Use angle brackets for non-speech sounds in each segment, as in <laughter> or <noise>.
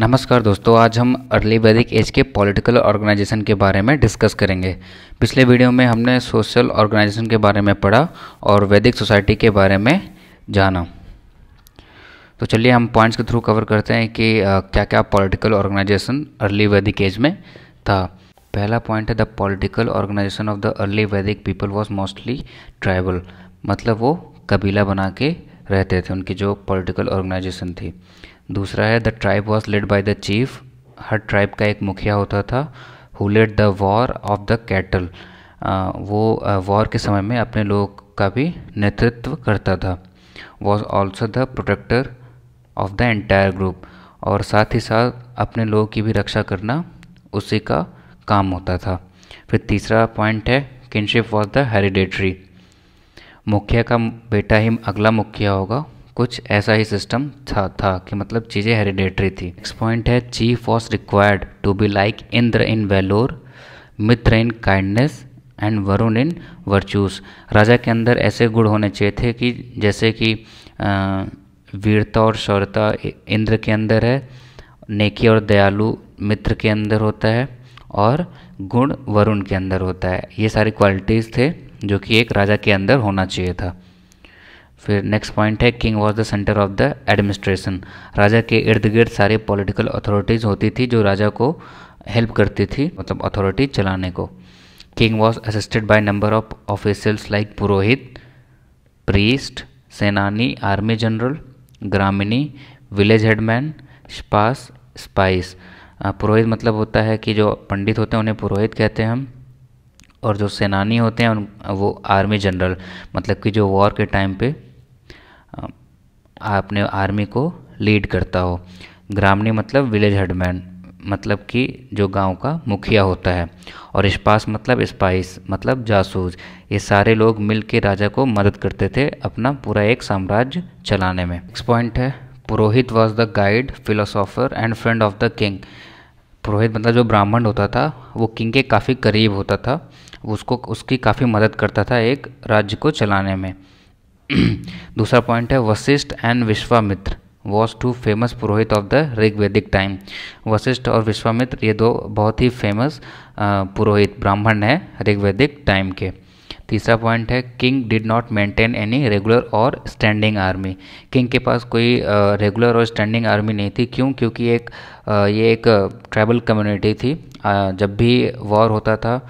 नमस्कार दोस्तों आज हम अर्ली वैदिक एज के पॉलिटिकल ऑर्गेनाइजेशन के बारे में डिस्कस करेंगे पिछले वीडियो में हमने सोशल ऑर्गेनाइजेशन के बारे में पढ़ा और वैदिक सोसाइटी के बारे में जाना तो चलिए हम पॉइंट्स के थ्रू कवर करते हैं कि क्या क्या political organisation early Vedic age में था पहला पॉइंट है the political organisation of the early Vedic people was mostly tribal मतलब वो कबीला बना के रहते थे उनकी जो पॉलिटिकल ऑर्गेनाइजेशन थी दूसरा है the tribe was led by the chief हर ट्राइब का एक मुखिया होता था who led the war of the cattle वो वॉर के समय में अपने लोग का भी नेतृत्व करता था was also the protector of the entire group और साथ ही साथ अपने लोगों की भी रक्षा करना उसी का काम होता था फिर तीसरा पॉइंट है किनशिप वॉज द हेरिडेटरी मुखिया का बेटा ही अगला मुखिया होगा कुछ ऐसा ही सिस्टम था था कि मतलब चीज़ें हेरिडेटरी थी नेक्स्ट पॉइंट है chief was required to be like Indra in valour Mitra in kindness and Varuna in virtues राजा के अंदर ऐसे गुण होने चाहिए थे कि जैसे कि वीरता और शौर्यता इंद्र के अंदर है नेकी और दयालु मित्र के अंदर होता है और गुण वरुण के अंदर होता है ये सारी क्वालिटीज़ थे जो कि एक राजा के अंदर होना चाहिए था फिर नेक्स्ट पॉइंट है king was the centre of the administration राजा के इर्द गिर्द सारे पॉलिटिकल अथॉरिटीज़ होती थी जो राजा को हेल्प करती थी मतलब अथॉरिटी चलाने को king was assisted by number of officials like purohit priest senani army general gramini village headman स्पास स्पाइस पुरोहित मतलब होता है कि जो पंडित होते हैं उन्हें पुरोहित कहते हैं हम और जो सेनानी होते हैं वो आर्मी जनरल मतलब कि जो वॉर के टाइम पे अपने आर्मी को लीड करता हो ग्रामनी मतलब विलेज हेडमैन मतलब कि जो गांव का मुखिया होता है और स्पास मतलब स्पाइस मतलब जासूस ये सारे लोग मिल के राजा को मदद करते थे अपना पूरा एक साम्राज्य चलाने में नेक्स्ट पॉइंट है purohit was the guide philosopher and friend of the king पुरोहित मतलब जो ब्राह्मण होता था वो किंग के काफ़ी करीब होता था उसको उसकी काफ़ी मदद करता था एक राज्य को चलाने में <clears throat> दूसरा पॉइंट है Vashishtha and Vishwamitra was two famous purohit of the Rigvedic time Vashishtha और विश्वामित्र ये दो बहुत ही फेमस पुरोहित ब्राह्मण हैं ऋग्वेदिक टाइम के तीसरा पॉइंट है king did not maintain any regular और स्टैंडिंग आर्मी किंग के पास कोई रेगुलर और स्टैंडिंग आर्मी नहीं थी क्यों क्योंकि एक ये एक ट्राइबल कम्युनिटी थी जब भी वॉर होता था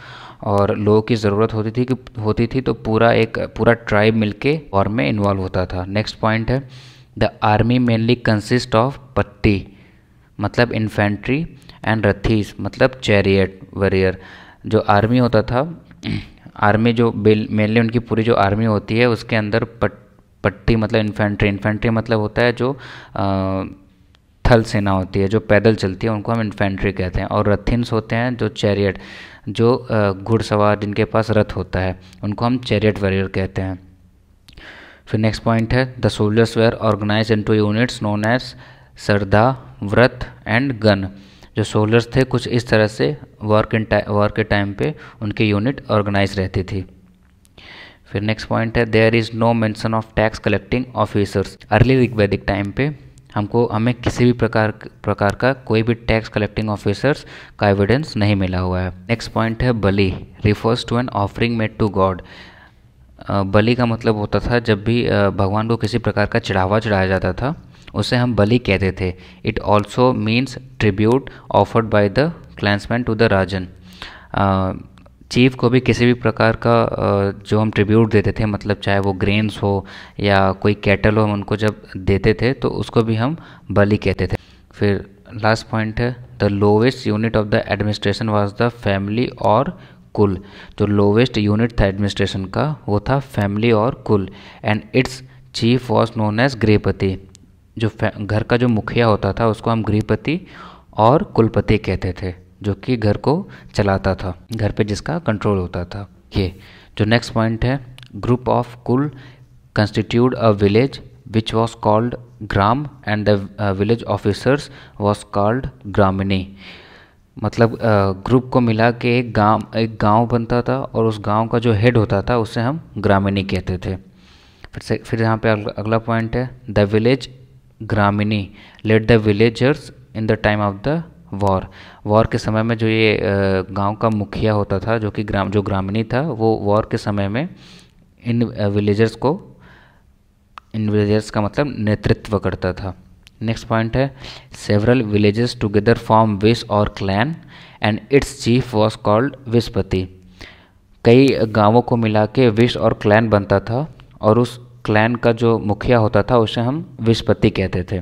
और लोगों की ज़रूरत होती थी कि होती थी तो पूरा एक पूरा ट्राइब मिलके वॉर में इन्वॉल्व होता था नेक्स्ट पॉइंट है the army mainly consist of patti मतलब इन्फेंट्री एंड रथीस मतलब चैरियट वरियर जो आर्मी होता था आर्मी जो मेनली उनकी पूरी जो आर्मी होती है उसके अंदर पट पट्टी मतलब इन्फेंट्री इन्फेंट्री मतलब होता है जो आ, थल सेना होती है जो पैदल चलती है उनको हम इन्फेंट्री कहते हैं और रथिन्स होते हैं जो चैरियट जो घुड़सवार जिनके पास रथ होता है उनको हम चैरियट वॉरियर कहते हैं फिर नेक्स्ट पॉइंट है the soldiers were organise into units known as sardha vrata and gun जो सोल्जर्स थे कुछ इस तरह से वर्क इन टाइम वर्क के टाइम पे उनकी यूनिट ऑर्गेनाइज रहती थी फिर नेक्स्ट पॉइंट है there is no mention of tax collecting officers early Rigvedic time पे हमको हमें किसी भी प्रकार प्रकार का कोई भी टैक्स कलेक्टिंग ऑफिसर्स का एविडेंस नहीं मिला हुआ है नेक्स्ट पॉइंट है bali refers to an offering made to god बलि का मतलब होता था जब भी भगवान को किसी प्रकार का चढ़ावा चढ़ाया जाता था उसे हम बलि कहते थे it also means tribute offered by the clansmen to the rajan chief को भी किसी भी प्रकार का जो हम ट्रिब्यूट देते थे मतलब चाहे वो ग्रेन्स हो या कोई कैटल हो हम उनको जब देते थे तो उसको भी हम बलि कहते थे फिर लास्ट पॉइंट है the lowest unit of the administration was the family और कुल जो लोवेस्ट यूनिट था एडमिनिस्ट्रेशन का वो था फैमिली और kul and its chief was known as grihapati जो घर का जो मुखिया होता था उसको हम गृहपति और कुलपति कहते थे जो कि घर को चलाता था घर पे जिसका कंट्रोल होता था ये जो नेक्स्ट पॉइंट है group of kul constituted a village which was called gram and the village officers was called gramini मतलब ग्रुप uh, को मिला के एक गांव एक गांव बनता था और उस गांव का जो हेड होता था उसे हम ग्रामिणी कहते थे फिर से फिर यहाँ पे अगला पॉइंट है the village gramini led the villagers in the time of the war war के समय में जो ये गांव का मुखिया होता था जो कि ग्राम जो ग्रामीणी था वो वॉर के समय में इन विलेजर्स को इन विलेजर्स का मतलब नेतृत्व करता था नेक्स्ट पॉइंट है several villages together form vis और clan and its chief was called vispati कई गांवों को मिला के विश और क्लैन बनता था और उस क्लैन का जो मुखिया होता था उसे हम विस्पति कहते थे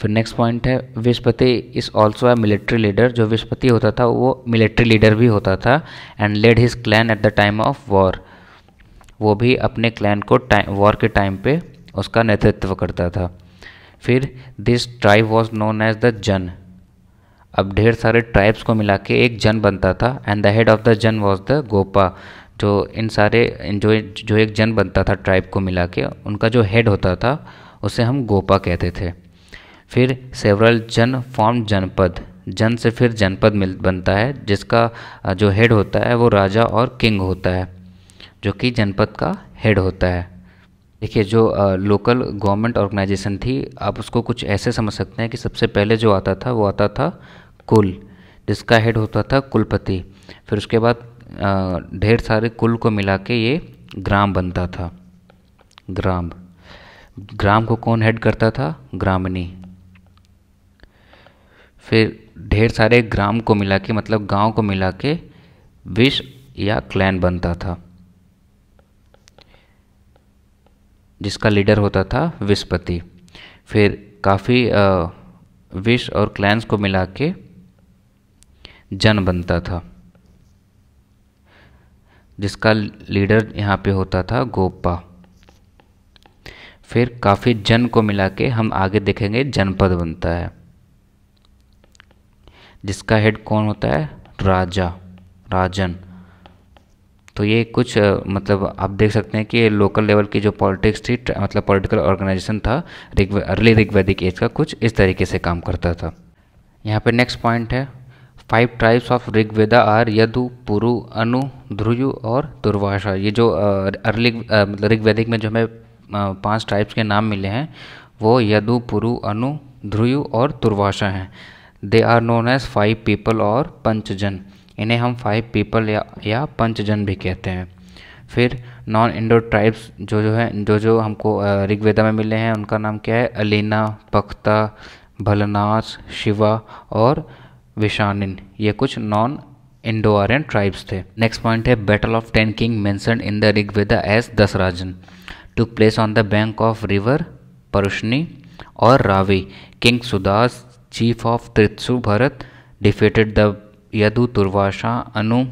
फिर नेक्स्ट पॉइंट है vispati is also a military leader जो विस्पति होता था वो मिलिट्री लीडर भी होता था and led his clan at the time of war वो भी अपने क्लैन को टाइम वॉर के टाइम पे उसका नेतृत्व करता था फिर this tribe was known as the jan अब ढेर सारे ट्राइब्स को मिला के एक जन बनता था and the head of the jan was the gopa जो तो इन सारे जो जो एक जन बनता था ट्राइब को मिला के उनका जो हेड होता था उसे हम गोपा कहते थे फिर सेवरल जन फॉर्म जनपद जन से फिर जनपद मिल बनता है जिसका जो हेड होता है वो राजा और किंग होता है जो कि जनपद का हेड होता है देखिए जो लोकल गवर्नमेंट ऑर्गेनाइजेशन थी आप उसको कुछ ऐसे समझ सकते हैं कि सबसे पहले जो आता था वो आता था कुल जिसका हेड होता था कुलपति फिर उसके बाद ढेर सारे कुल को मिला के ये ग्राम बनता था ग्राम ग्राम को कौन हेड करता था ग्रामनी फिर ढेर सारे ग्राम को मिला के मतलब गांव को मिला के विश या क्लैन बनता था जिसका लीडर होता था विस्पति फिर काफ़ी विश और क्लैंस को मिला के जन बनता था जिसका लीडर यहाँ पे होता था गोपा फिर काफ़ी जन को मिला के हम आगे देखेंगे जनपद बनता है जिसका हेड कौन होता है राजा राजन तो ये कुछ मतलब आप देख सकते हैं कि लोकल लेवल की जो पॉलिटिक्स थी मतलब पॉलिटिकल ऑर्गेनाइजेशन था अर्ली ऋग्वैदिक एज का कुछ इस तरीके से काम करता था यहाँ पे नेक्स्ट पॉइंट है five tribes of Rigveda are Yadu Puru Anu Druhyu और दुर्वासा ये जो अर्ली मतलब में जो हमें पांच ट्राइब्स के नाम मिले हैं वो यदु पुरु अनु ध्रुयु और दुर्वासा हैं they are known as five people और पंचजन इन्हें हम फाइव पीपल या या पंचजन भी कहते हैं फिर नॉन इंडो ट्राइब्स जो जो है जो जो हमको ऋग्वेदा में मिले हैं उनका नाम क्या है अलीना पख्ता भलनास शिवा और विशानिन ये कुछ नॉन इंडो आर्यन ट्राइब्स थे नेक्स्ट पॉइंट है battle of ten king mention in the Rigveda as Dasarajan took place on the bank of river Parushni और Ravi king Sudas chief of Tritsu Bharat defeated the Yadu Turvasha Anu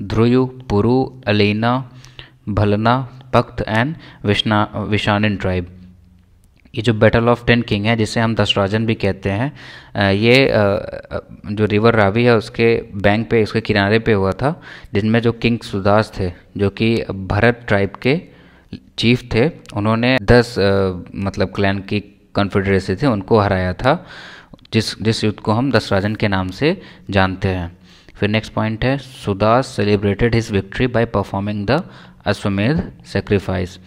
Druhyu Puru Alina Bhalana Paktha and Vishana Vishanin tribe ये जो बैटल ऑफ टेन किंग है जिसे हम दसराजन भी कहते हैं ये जो रिवर रावी है उसके बैंक पे उसके किनारे पे हुआ था जिनमें जो किंग सुदास थे जो कि भरत ट्राइब के चीफ थे उन्होंने दस मतलब क्लैन की कॉन्फेडरेसी थी उनको हराया था जिस जिस युद्ध को हम दसराजन के नाम से जानते हैं फिर नेक्स्ट पॉइंट है Sudas celebrated his victory by performing the Ashvamedha sacrifice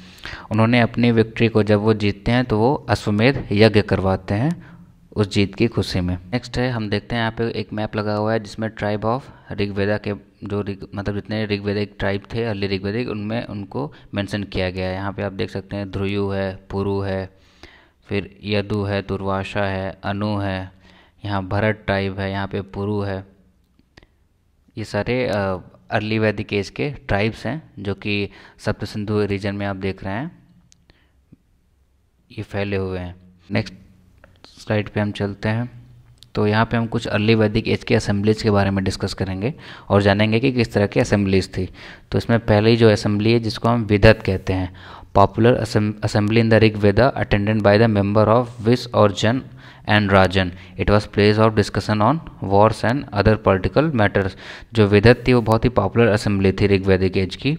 उन्होंने अपनी विक्ट्री को जब वो जीतते हैं तो वो अश्वमेध यज्ञ करवाते हैं उस जीत की खुशी में नेक्स्ट है हम देखते हैं यहाँ पे एक मैप लगा हुआ है जिसमें ट्राइब ऑफ ऋग्वेदा के जो रिग मतलब जितने ऋग्वेदिक ट्राइब थे अर्ली ऋग्वेदिक उनमें उनको मेंशन किया गया है यहाँ पे आप देख सकते हैं ध्रुयु है पुरु है फिर यदु है दुर्वाशा है अनु है यहाँ भरत ट्राइब है यहाँ पे पुरु है ये सारे अर्ली वैदिक एज के ट्राइब्स हैं जो कि सप्त सिंधु रीजन में आप देख रहे हैं ये फैले हुए हैं नेक्स्ट स्लाइड पे हम चलते हैं तो यहाँ पे हम कुछ अर्ली वैदिक एज के असेंबलीज के बारे में डिस्कस करेंगे और जानेंगे कि किस तरह की असेंबलीज थी तो इसमें पहली जो असेंबली है जिसको हम विदत कहते हैं popular assembly in the Rigveda attended by the member of vis और jan and rajan it was place of discussion on wars and other political matters जो विदत थी वो बहुत ही पॉपुलर असेंबली थी ऋग्वैदिक एज की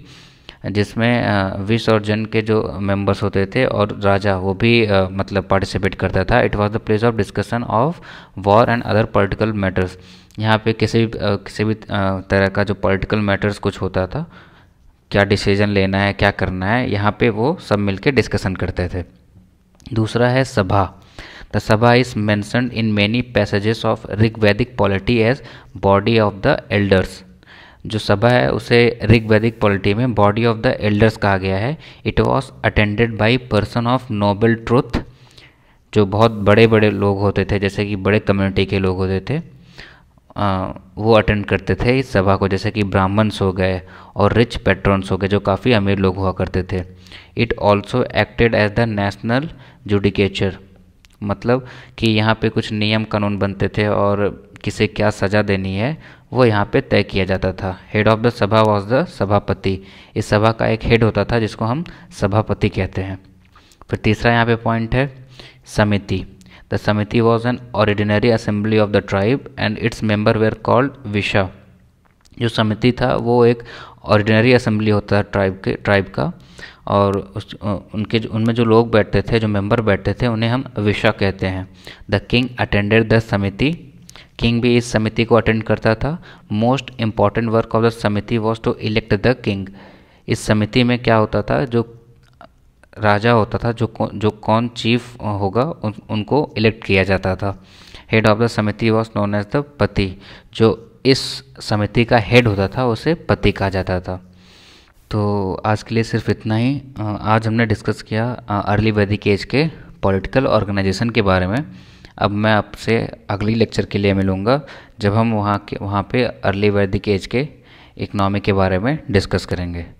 जिसमें विश और जन के जो मेंबर्स होते थे और राजा वो भी मतलब पार्टिसिपेट करता था it was the place of discussion of war and other political matters यहाँ पे किसी भी किसी भी तरह का जो पॉलिटिकल मैटर्स कुछ होता था क्या डिसीजन लेना है क्या करना है यहाँ पे वो सब मिलके डिस्कशन करते थे दूसरा है Sabha the Sabha is mention in many passages of Rigvedic polity as body of the elders जो सभा है उसे ऋग्वैदिक पॉलिटी में बॉडी ऑफ द एल्डर्स कहा गया है it was attended by person of noble truth जो बहुत बड़े बड़े लोग होते थे जैसे कि बड़े कम्युनिटी के लोग होते थे आ, वो अटेंड करते थे इस सभा को जैसे कि ब्राह्मण्स हो गए और रिच पेट्रॉन्स हो गए जो काफ़ी अमीर लोग हुआ करते थे it also acted as the national judicature मतलब कि यहाँ पे कुछ नियम कानून बनते थे और किसे क्या सज़ा देनी है वो यहाँ पे तय किया जाता था head of the Sabha was the Sabhapati इस सभा का एक हेड होता था जिसको हम सभापति कहते हैं फिर तीसरा यहाँ पे पॉइंट है Samiti the Samiti was an ordinary assembly of the tribe and its member were called Visha जो समिति था वो एक ऑर्डिनरी असेंबली होता था ट्राइब के ट्राइब का और उस उनके जो उनमें जो लोग बैठते थे जो मेंबर बैठते थे उन्हें हम विशा कहते हैं the king attended the Samiti king भी इस समिति को अटेंड करता था most important work of the Samiti was to elect the king इस समिति में क्या होता था जो राजा होता था जो जो कौन चीफ होगा उन, उनको इलेक्ट किया जाता था head of the Samiti was known as the Pati जो इस समिति का हेड होता था उसे पति कहा जाता था तो आज के लिए सिर्फ इतना ही आज हमने डिस्कस किया अर्ली वैदिक एज के पॉलिटिकल ऑर्गेनाइजेशन के बारे में अब मैं आपसे अगली लेक्चर के लिए मिलूँगा जब हम वहाँ के वहाँ पर अर्ली वैदिक एज के इकनॉमी के बारे में डिस्कस करेंगे